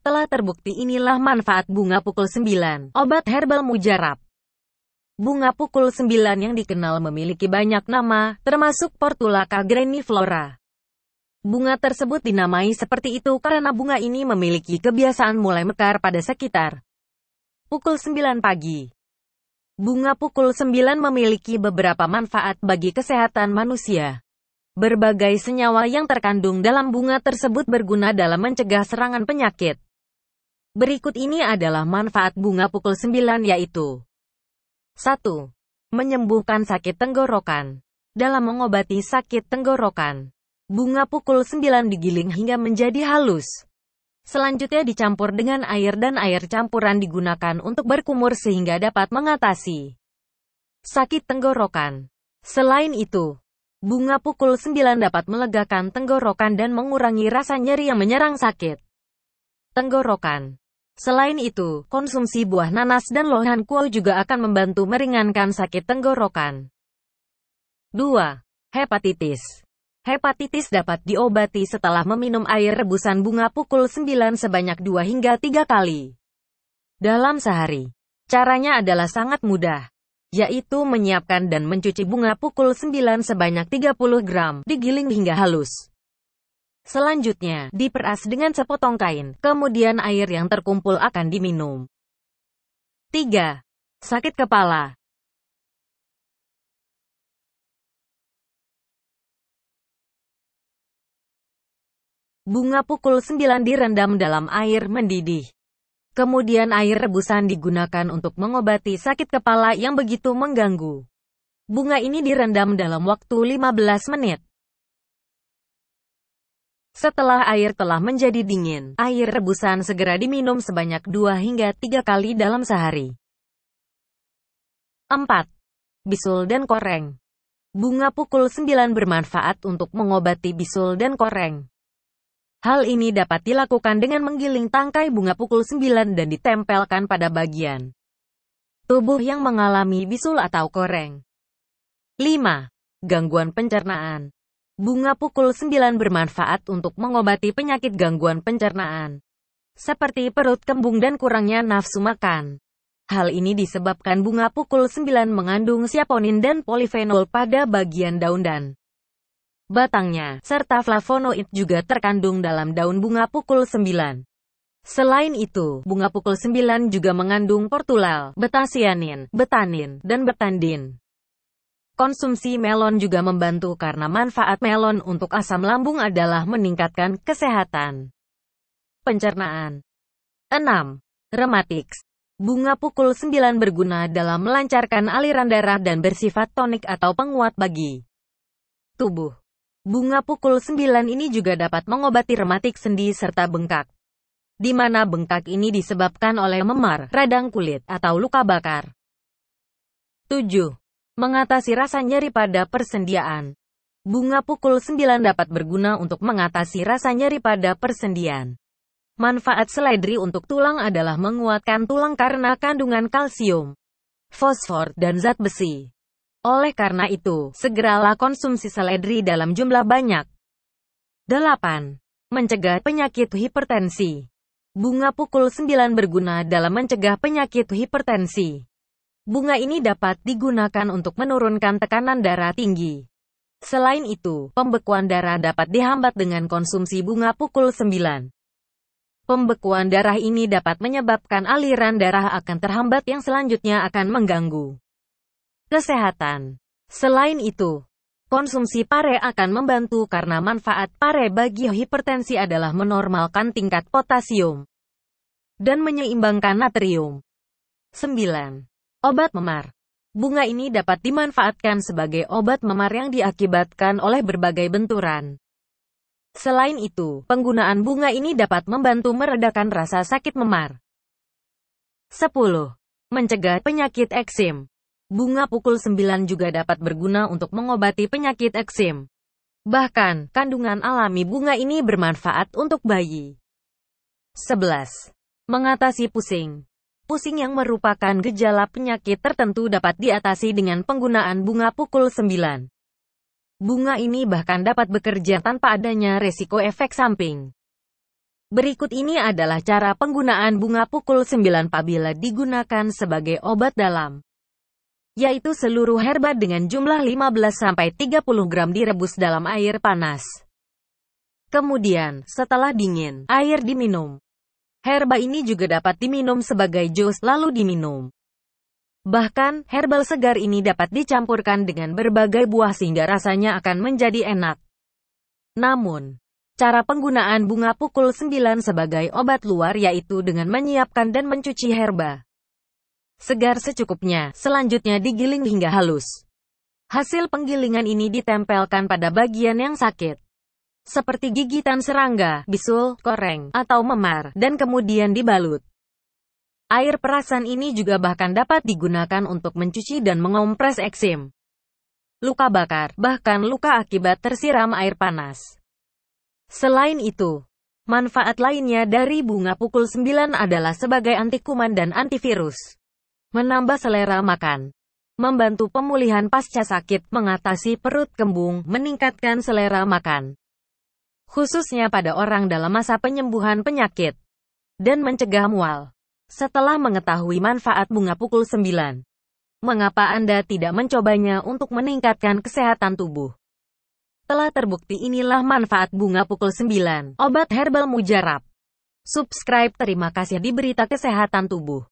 Telah terbukti inilah manfaat bunga pukul 9, obat herbal mujarab. Bunga pukul 9 yang dikenal memiliki banyak nama, termasuk Portulaca graniflora. Bunga tersebut dinamai seperti itu karena bunga ini memiliki kebiasaan mulai mekar pada sekitar pukul 9 pagi. Bunga pukul 9 memiliki beberapa manfaat bagi kesehatan manusia. Berbagai senyawa yang terkandung dalam bunga tersebut berguna dalam mencegah serangan penyakit. Berikut ini adalah manfaat bunga pukul 9 yaitu 1. Menyembuhkan sakit tenggorokan Dalam mengobati sakit tenggorokan, bunga pukul 9 digiling hingga menjadi halus. Selanjutnya dicampur dengan air dan air campuran digunakan untuk berkumur sehingga dapat mengatasi sakit tenggorokan. Selain itu, bunga pukul 9 dapat melegakan tenggorokan dan mengurangi rasa nyeri yang menyerang sakit tenggorokan. Selain itu, konsumsi buah nanas dan lohan kuo juga akan membantu meringankan sakit tenggorokan. 2. Hepatitis Hepatitis dapat diobati setelah meminum air rebusan bunga pukul 9 sebanyak 2 hingga 3 kali dalam sehari. Caranya adalah sangat mudah, yaitu menyiapkan dan mencuci bunga pukul 9 sebanyak 30 gram, digiling hingga halus. Selanjutnya, diperas dengan sepotong kain, kemudian air yang terkumpul akan diminum. 3. Sakit kepala Bunga pukul 9 direndam dalam air mendidih. Kemudian air rebusan digunakan untuk mengobati sakit kepala yang begitu mengganggu. Bunga ini direndam dalam waktu 15 menit. Setelah air telah menjadi dingin, air rebusan segera diminum sebanyak 2 hingga 3 kali dalam sehari. 4. Bisul dan koreng. Bunga pukul 9 bermanfaat untuk mengobati bisul dan koreng. Hal ini dapat dilakukan dengan menggiling tangkai bunga pukul 9 dan ditempelkan pada bagian tubuh yang mengalami bisul atau koreng. 5. Gangguan pencernaan. Bunga pukul 9 bermanfaat untuk mengobati penyakit gangguan pencernaan, seperti perut kembung dan kurangnya nafsu makan. Hal ini disebabkan bunga pukul 9 mengandung siaponin dan polifenol pada bagian daun dan batangnya, serta flavonoid juga terkandung dalam daun bunga pukul 9. Selain itu, bunga pukul 9 juga mengandung portulal, betasianin, betanin, dan betandin. Konsumsi melon juga membantu karena manfaat melon untuk asam lambung adalah meningkatkan kesehatan pencernaan. 6. Rematiks Bunga pukul 9 berguna dalam melancarkan aliran darah dan bersifat tonik atau penguat bagi tubuh. Bunga pukul 9 ini juga dapat mengobati rematik sendi serta bengkak, di mana bengkak ini disebabkan oleh memar, radang kulit, atau luka bakar. 7 mengatasi rasa nyeri pada persendian. Bunga pukul 9 dapat berguna untuk mengatasi rasa nyeri pada persendian. Manfaat seledri untuk tulang adalah menguatkan tulang karena kandungan kalsium, fosfor, dan zat besi. Oleh karena itu, segeralah konsumsi seledri dalam jumlah banyak. 8. Mencegah penyakit hipertensi. Bunga pukul 9 berguna dalam mencegah penyakit hipertensi. Bunga ini dapat digunakan untuk menurunkan tekanan darah tinggi. Selain itu, pembekuan darah dapat dihambat dengan konsumsi bunga pukul 9. Pembekuan darah ini dapat menyebabkan aliran darah akan terhambat yang selanjutnya akan mengganggu kesehatan. Selain itu, Konsumsi pare akan membantu karena manfaat pare bagi hipertensi adalah menormalkan tingkat potasium dan menyeimbangkan natrium. 9. Obat memar Bunga ini dapat dimanfaatkan sebagai obat memar yang diakibatkan oleh berbagai benturan. Selain itu, penggunaan bunga ini dapat membantu meredakan rasa sakit memar. 10. Mencegah penyakit eksim Bunga pukul 9 juga dapat berguna untuk mengobati penyakit eksim. Bahkan, kandungan alami bunga ini bermanfaat untuk bayi. 11. Mengatasi pusing pusing yang merupakan gejala penyakit tertentu dapat diatasi dengan penggunaan bunga pukul 9. Bunga ini bahkan dapat bekerja tanpa adanya resiko efek samping. Berikut ini adalah cara penggunaan bunga pukul 9 pabila digunakan sebagai obat dalam yaitu seluruh herba dengan jumlah 15-30 gram direbus dalam air panas. Kemudian, setelah dingin, air diminum. Herba ini juga dapat diminum sebagai jus lalu diminum. Bahkan, herbal segar ini dapat dicampurkan dengan berbagai buah sehingga rasanya akan menjadi enak. Namun, cara penggunaan bunga pukul 9 sebagai obat luar yaitu dengan menyiapkan dan mencuci herba. Segar secukupnya, selanjutnya digiling hingga halus. Hasil penggilingan ini ditempelkan pada bagian yang sakit seperti gigitan serangga, bisul, koreng, atau memar, dan kemudian dibalut. Air perasan ini juga bahkan dapat digunakan untuk mencuci dan mengompres eksim, luka bakar, bahkan luka akibat tersiram air panas. Selain itu, manfaat lainnya dari bunga pukul 9 adalah sebagai antikuman dan antivirus. Menambah selera makan. Membantu pemulihan pasca sakit, mengatasi perut kembung, meningkatkan selera makan khususnya pada orang dalam masa penyembuhan penyakit, dan mencegah mual. Setelah mengetahui manfaat bunga pukul 9, mengapa Anda tidak mencobanya untuk meningkatkan kesehatan tubuh? Telah terbukti inilah manfaat bunga pukul 9, obat herbal mujarab. Subscribe terima kasih di berita kesehatan tubuh.